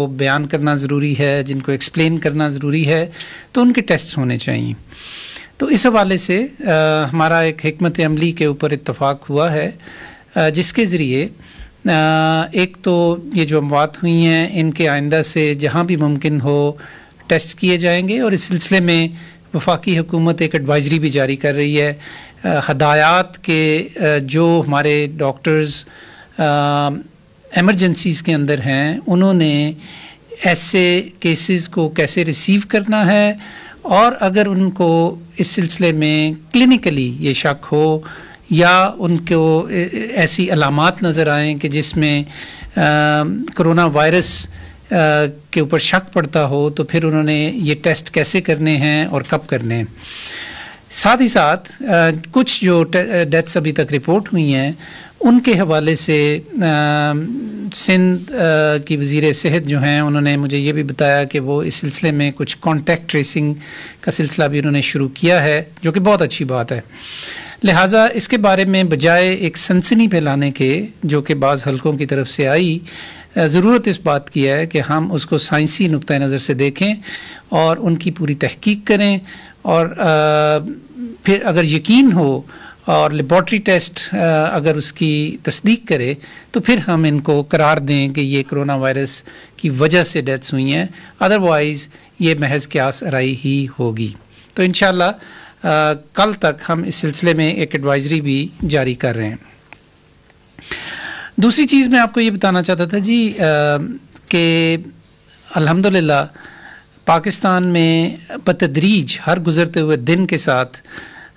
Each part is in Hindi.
जिनको बयान करना ज़रूरी है जिनको एक्सप्लेन करना ज़रूरी है तो उनके टेस्ट होने चाहिए तो इस हवाले से आ, हमारा एक हमत अमली के ऊपर इतफ़ाक़ हुआ है आ, जिसके ज़रिए एक तो ये जो अमवात हुई हैं इनके आइंदा से जहाँ भी मुमकिन हो टेस्ट किए जाएंगे और इस सिलसिले में वफाकी हुकूमत एक एडवाइजरी भी जारी कर रही है हदायत के जो हमारे डॉक्टर्स एमरजेंसीज़ के अंदर हैं उन्होंने ऐसे केसेस को कैसे रिसीव करना है और अगर उनको इस सिलसिले में क्लिनिकली ये शक हो या उनको ऐसी अलामत नज़र आएँ कि जिसमें कोरोना वायरस के ऊपर शक पड़ता हो तो फिर उन्होंने ये टेस्ट कैसे करने हैं और कब करने हैं साथ ही साथ आ, कुछ जो डेथ्स अभी तक रिपोर्ट हुई हैं उनके हवाले से सिंध की वजीर सेहत जो हैं उन्होंने मुझे ये भी बताया कि वो इस सिलसिले में कुछ कॉन्टैक्ट ट्रेसिंग का सिलसिला भी उन्होंने शुरू किया है जो कि बहुत अच्छी बात है लिहाजा इसके बारे में बजाय एक सनसनी फैलाने के जो कि बाज़ हलकों की तरफ से आई ज़रूरत इस बात की है कि हम उसको साइंसी नुक़ नज़र से देखें और उनकी पूरी तहकीक करें और आ, फिर अगर यकीन हो और लेबॉट्री टेस्ट uh, अगर उसकी तस्दीक करे तो फिर हम इनको करार दें कि ये कोरोना वायरस की वजह से डेथ्स हुई हैं अदरवाइज़ ये महज क्यास अराई ही होगी तो इन uh, कल तक हम इस सिलसिले में एक एडवाइज़री भी जारी कर रहे हैं दूसरी चीज़ मैं आपको ये बताना चाहता था जी uh, कि अल्हम्दुलिल्लाह पाकिस्तान में बतदरीज हर गुज़रते हुए दिन के साथ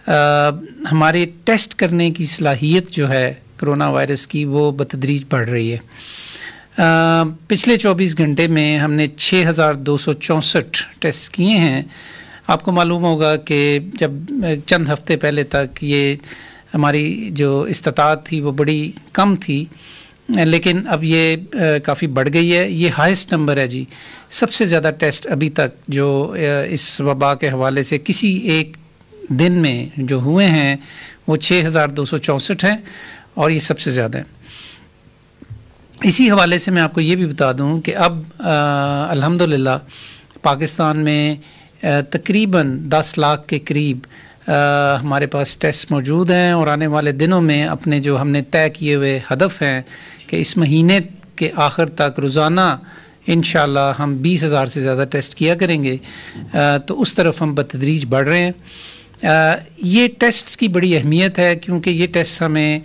हमारे टेस्ट करने की सलाहियत जो है करोना वायरस की वो बतदरीज बढ़ रही है आ, पिछले 24 घंटे में हमने छः हज़ार दो सौ चौंसठ टेस्ट किए हैं आपको मालूम होगा कि जब चंद हफ्ते पहले तक ये हमारी जो इस्तात थी वो बड़ी कम थी लेकिन अब ये काफ़ी बढ़ गई है ये हाइस्ट नंबर है जी सबसे ज़्यादा टेस्ट अभी तक जो इस वबा के हवाले से किसी एक दिन में जो हुए हैं वो छः हज़ार दो सौ चौंसठ हैं और ये सबसे ज़्यादा हैं इसी हवाले से मैं आपको ये भी बता दूं कि अब अल्हम्दुलिल्लाह पाकिस्तान में तकरीबन दस लाख के करीब आ, हमारे पास टेस्ट मौजूद हैं और आने वाले दिनों में अपने जो हमने तय किए हुए हदफ हैं कि इस महीने के आखिर तक रोज़ाना इन हम बीस हज़ार से ज़्यादा टेस्ट किया करेंगे आ, तो उस तरफ हम बतदरीज बढ़ रहे हैं ये टेस्ट्स की बड़ी अहमियत है क्योंकि ये टेस्ट हमें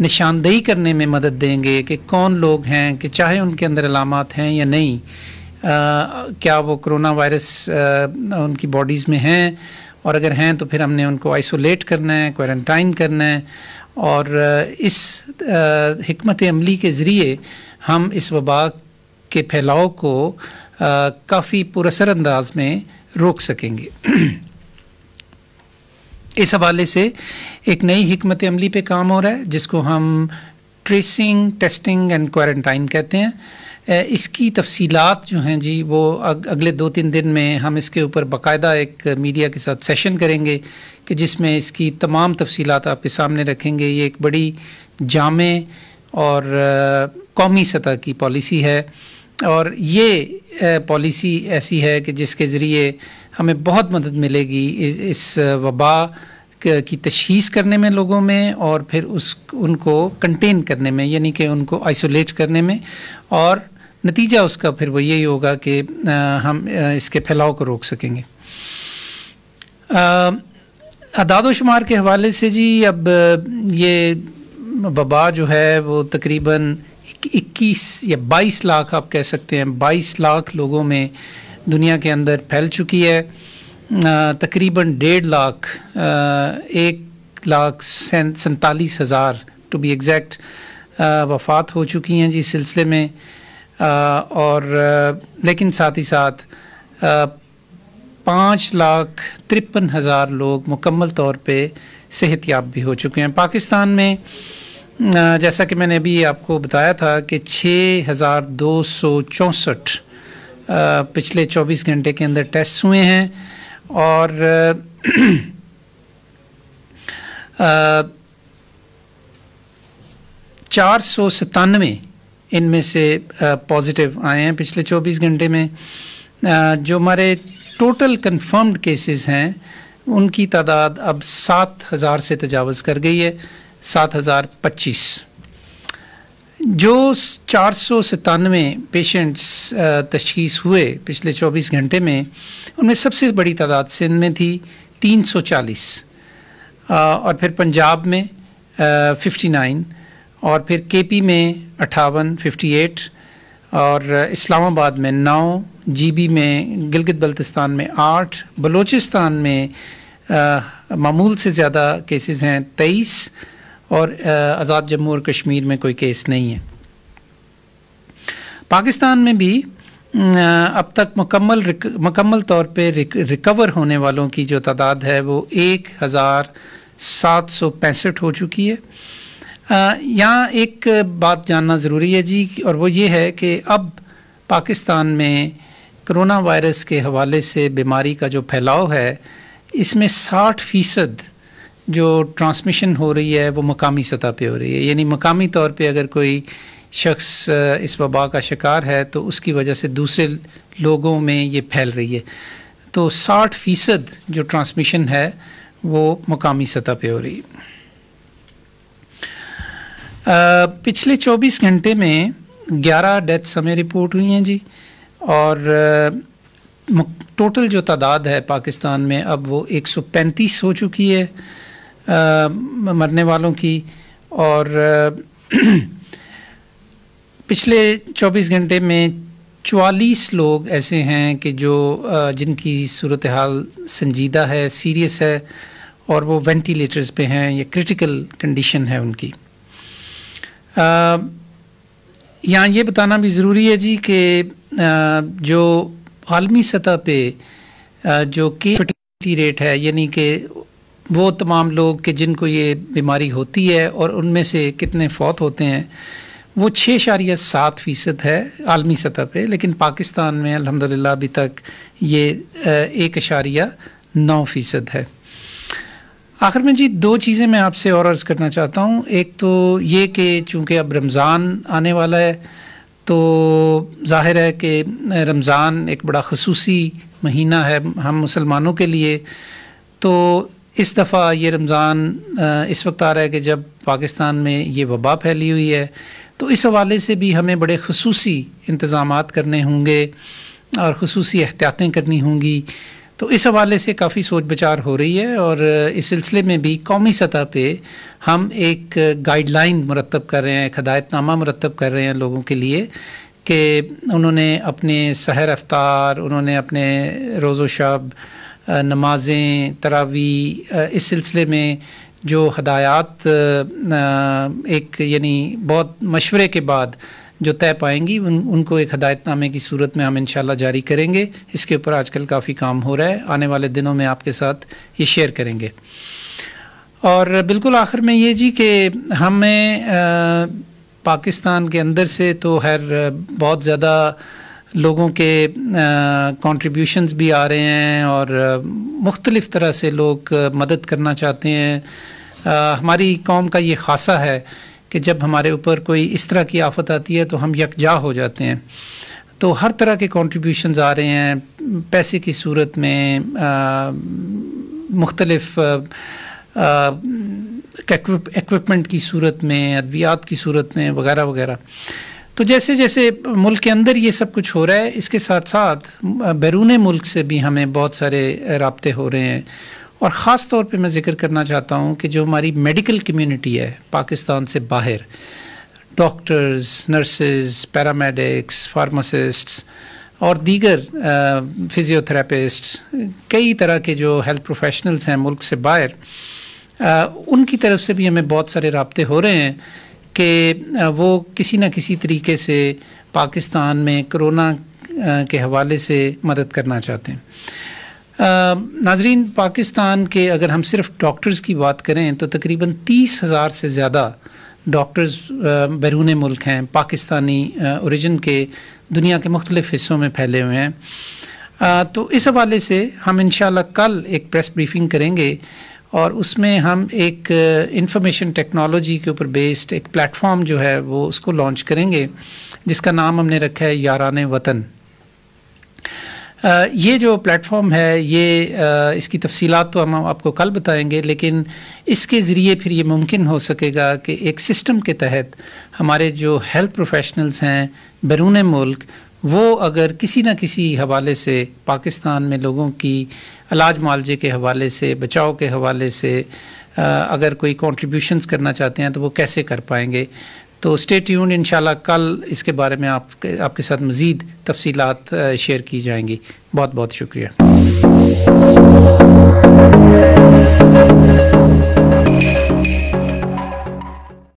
निशानदेही करने में मदद देंगे कि कौन लोग हैं कि चाहे उनके अंदर अलामत हैं या नहीं आ, क्या वो करोना वायरस उनकी बॉडीज़ में हैं और अगर हैं तो फिर हमने उनको आइसोलेट करना है क्वारंटाइन करना है और इस हमत अमली के ज़रिए हम इस वबा के फैलाव को काफ़ी पुरसर अंदाज में रोक सकेंगे इस हवाले से एक नई हमत अमली पे काम हो रहा है जिसको हम ट्रेसिंग टेस्टिंग एंड क्वारंटाइन कहते हैं इसकी तफसीलात जो हैं जी वो अगले दो तीन दिन में हम इसके ऊपर बाकायदा एक मीडिया के साथ सेशन करेंगे कि जिसमें इसकी तमाम तफसीलात आपके सामने रखेंगे ये एक बड़ी जाम और कौमी सतह की पॉलिसी है और ये पॉलिसी ऐसी है कि जिसके ज़रिए हमें बहुत मदद मिलेगी इस वबा की तशीस करने में लोगों में और फिर उस उनको कंटेन करने में यानी कि उनको आइसोलेट करने में और नतीजा उसका फिर वो यही होगा कि हम इसके फैलाव को रोक सकेंगे अदाद शुमार के हवाले से जी अब ये वबा जो है वो तकरीबन इक्कीस या बाईस लाख आप कह सकते हैं बाईस लाख लोगों में दुनिया के अंदर फैल चुकी है तकरीबन डेढ़ लाख एक लाख सैतालीस हज़ार टू बी एग्जैक्ट वफ़ात हो चुकी हैं जी सिलसिले में आ, और लेकिन साथ ही साथ पाँच लाख तिरपन हज़ार लोग मुकम्मल तौर सेहत सेहतियाब भी हो चुके हैं पाकिस्तान में जैसा कि मैंने अभी आपको बताया था कि छः हज़ार दो सौ चौंसठ पिछले 24 घंटे के अंदर टेस्ट हुए हैं और चार सौ सतानवे इनमें से पॉजिटिव आए हैं पिछले 24 घंटे में जो हमारे टोटल कंफर्म्ड केसेस हैं उनकी तादाद अब सात हज़ार से तजावज़ कर गई है सात हज़ार पच्चीस जो चार सौ सतानवे पेशेंट्स तशखीस हुए पिछले 24 घंटे में उनमें सबसे बड़ी तादाद सिंध में थी 340 और फिर पंजाब में 59 और फिर केपी में फिफ्टी 58 और इस्लामाबाद में नौ जीबी में गिलगित बल्तिस्तान में आठ बलूचिस्तान में आ, मामूल से ज़्यादा केसेस हैं तेईस और आज़ाद जम्मू और कश्मीर में कोई केस नहीं है पाकिस्तान में भी अब तक मुकम्मल मकम्मल तौर पे रिकवर होने वालों की जो तादाद है वो एक हज़ार सात सौ पैंसठ हो चुकी है यहाँ एक बात जानना ज़रूरी है जी और वो ये है कि अब पाकिस्तान में करोना वायरस के हवाले से बीमारी का जो फैलाव है इसमें साठ फ़ीसद जो ट्रांसमिशन हो रही है वो मकामी सतह पे हो रही है यानी मकामी तौर पे अगर कोई शख्स इस वबा का शिकार है तो उसकी वजह से दूसरे लोगों में ये फैल रही है तो 60 फ़ीसद जो ट्रांसमिशन है वो मकामी सतह पे हो रही है आ, पिछले 24 घंटे में 11 डेथ समय रिपोर्ट हुई हैं जी और टोटल जो तादाद है पाकिस्तान में अब वो 135 हो चुकी है मरने वालों की और पिछले 24 घंटे में 44 लोग ऐसे हैं कि जो जिनकी सूरत हाल संजीदा है सीरियस है और वो वेंटिलेटर्स पे हैं या क्रिटिकल कंडीशन है उनकी यहाँ ये बताना भी ज़रूरी है जी कि जो आलमी सतह पे जो के रेट है यानी कि वो तमाम लोग के जिनको ये बीमारी होती है और उनमें से कितने फौत होते हैं वो छः शारिया सात फ़ीसद है आलमी सतह पे लेकिन पाकिस्तान में अल्हम्दुलिल्लाह अभी तक ये एक इशारिया नौ फ़ीसद है आखिर में जी दो चीज़ें मैं आपसे और अर्ज़ करना चाहता हूँ एक तो ये कि चूँकि अब रमज़ान आने वाला है तो जाहिर है कि रमज़ान एक बड़ा खसूसी महीना है हम मुसलमानों के लिए तो इस दफ़ा ये रमज़ान इस वक्त आ रहा है कि जब पाकिस्तान में ये वबा फैली हुई है तो इस हवाले से भी हमें बड़े खसूसी इंतज़ाम करने होंगे और खसूस एहतियातें करनी होंगी तो इस हवाले से काफ़ी सोच विचार हो रही है और इस सिलसिले में भी कौमी सतह पर हम एक गाइडलाइन मरतब कर रहे हैं एक हदायतनामा मरतब कर रहे हैं लोगों के लिए कि उन्होंने अपने सहर रफ्तार उन्होंने अपने रोज़ो शब नमाज़ें तरावी इस सिलसिले में जो हदायत एक यानी बहुत मशवरे के बाद जो तय पाएंगी उन उनको एक हदायतनामे की सूरत में हम इन जारी करेंगे इसके ऊपर आजकल काफ़ी काम हो रहा है आने वाले दिनों में आपके साथ ये शेयर करेंगे और बिल्कुल आखिर में ये जी कि हमें पाकिस्तान के अंदर से तो खैर बहुत ज़्यादा लोगों के कंट्रीब्यूशंस भी आ रहे हैं और मुख्तलिफ़ तरह से लोग मदद करना चाहते हैं आ, हमारी कौम का ये खासा है कि जब हमारे ऊपर कोई इस तरह की आफत आती है तो हम यकजा हो जाते हैं तो हर तरह के कंट्रीब्यूशंस आ रहे हैं पैसे की सूरत में मुख्तलफ़ इक्विपमेंट की सूरत में अद्वियात की सूरत में वगैरह वगैरह तो जैसे जैसे मुल्क के अंदर ये सब कुछ हो रहा है इसके साथ साथ बैरून मुल्क से भी हमें बहुत सारे रबते हो रहे हैं और ख़ास तौर पे मैं ज़िक्र करना चाहता हूँ कि जो हमारी मेडिकल कम्युनिटी है पाकिस्तान से बाहर डॉक्टर्स नर्सेज पैरामेडिक्स फार्मासिस्ट्स और दीगर फिज़ियोथेरापिस्ट्स कई तरह के जो हेल्थ प्रोफेशनल्स हैं मुल्क से बाहर उनकी तरफ से भी हमें बहुत सारे रबते हो रहे हैं कि वो किसी न किसी तरीके से पाकिस्तान में करोना के हवाले से मदद करना चाहते हैं नाजरीन पाकिस्तान के अगर हम सिर्फ डॉक्टर्स की बात करें तो तकरीबन तीस हज़ार से ज़्यादा डॉक्टर्स बैरून मुल्क हैं पाकिस्तानी औरिजन के दुनिया के मुख्तलिफ़ हिस्सों में फैले हुए हैं तो इस हवाले से हम इन कल एक प्रेस ब्रीफिंग करेंगे और उसमें हम एक इंफॉर्मेशन uh, टेक्नोलॉजी के ऊपर बेस्ड एक प्लेटफॉर्म जो है वो उसको लॉन्च करेंगे जिसका नाम हमने रखा है यारान वतन uh, ये जो प्लेटफॉर्म है ये uh, इसकी तफसीलात तो हम आपको कल बताएंगे लेकिन इसके ज़रिए फिर ये मुमकिन हो सकेगा कि एक सिस्टम के तहत हमारे जो हेल्थ प्रोफेशनल्स हैं बैरून मुल्क वो अगर किसी न किसी हवाले से पाकिस्तान में लोगों की इलाज मुआवजे के हवाले से बचाव के हवाले से अगर कोई कॉन्ट्रीब्यूशन करना चाहते हैं तो वो कैसे कर पाएंगे तो स्टेट यून इन कल इसके बारे में आपके आपके साथ मज़ीद तफसीत शेयर की जाएंगी बहुत बहुत शुक्रिया